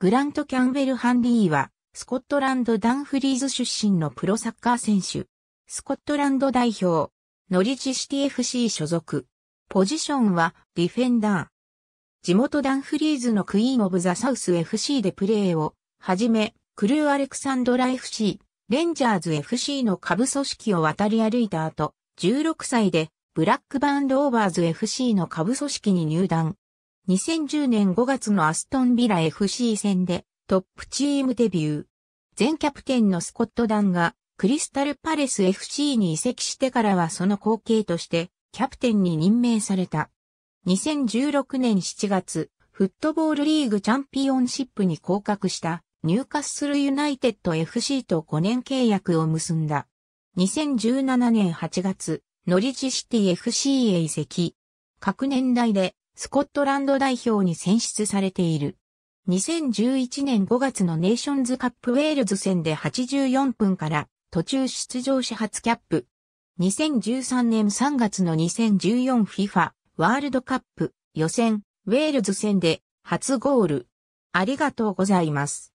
グラント・キャンベル・ハンリーは、スコットランド・ダンフリーズ出身のプロサッカー選手。スコットランド代表。ノリチシティ FC 所属。ポジションは、ディフェンダー。地元ダンフリーズのクイーン・オブ・ザ・サウス FC でプレーを、はじめ、クルー・アレクサンドラ FC、レンジャーズ FC の下部組織を渡り歩いた後、16歳で、ブラックバーン・ローバーズ FC の下部組織に入団。2010年5月のアストンビラ FC 戦でトップチームデビュー。前キャプテンのスコット・ダンがクリスタルパレス FC に移籍してからはその後継としてキャプテンに任命された。2016年7月、フットボールリーグチャンピオンシップに降格したニューカッスルユナイテッド FC と5年契約を結んだ。2017年8月、ノリチシティ FC へ移籍。各年代でスコットランド代表に選出されている。2011年5月のネーションズカップウェールズ戦で84分から途中出場し初キャップ。2013年3月の 2014FIFA ワールドカップ予選ウェールズ戦で初ゴール。ありがとうございます。